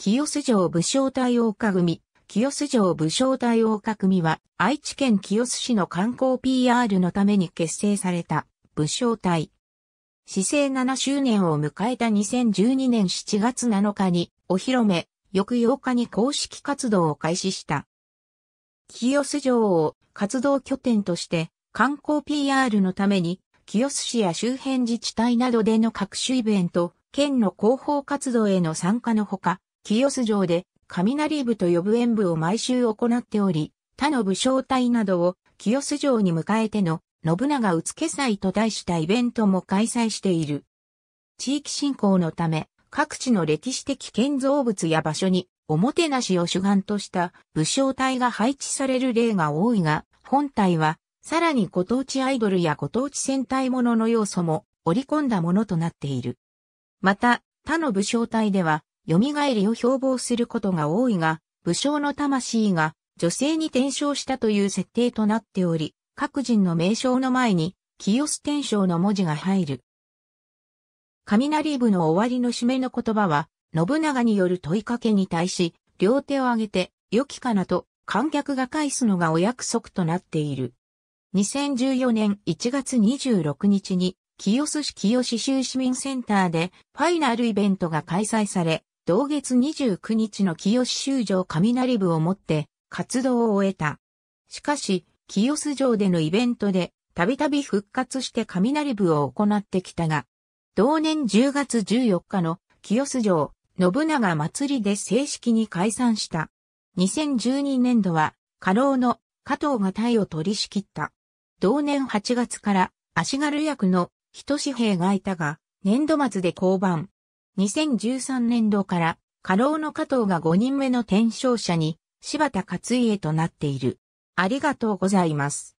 清洲城武将隊大岡組、清洲城武将隊大岡組は、愛知県清洲市の観光 PR のために結成された武将隊。市政7周年を迎えた2012年7月7日に、お披露目、翌8日に公式活動を開始した。清洲城を活動拠点として、観光 PR のために、清洲市や周辺自治体などでの各種イベント、県の広報活動への参加のほか、清洲城で雷部と呼ぶ演舞を毎週行っており、他の武将隊などを清洲城に迎えての信長うつけ祭と題したイベントも開催している。地域振興のため、各地の歴史的建造物や場所に、おもてなしを主眼とした武将隊が配置される例が多いが、本体は、さらにご当地アイドルやご当地戦隊ものの要素も織り込んだものとなっている。また、他の武将隊では、蘇りを標榜することが多いが、武将の魂が女性に転生したという設定となっており、各人の名称の前に、清洲転生の文字が入る。雷部の終わりの締めの言葉は、信長による問いかけに対し、両手を挙げて、良きかなと、観客が返すのがお約束となっている。2014年1月26日に、清洲市清州市民センターでファイナルイベントが開催され、同月29日の清州城雷部をもって活動を終えた。しかし、清洲城でのイベントで、たびたび復活して雷部を行ってきたが、同年10月14日の清洲城信長祭りで正式に解散した。2012年度は、過労の加藤が隊を取り仕切った。同年8月から足軽役の人志兵がいたが、年度末で降板。2013年度から、過労の加藤が5人目の転生者に、柴田勝家となっている。ありがとうございます。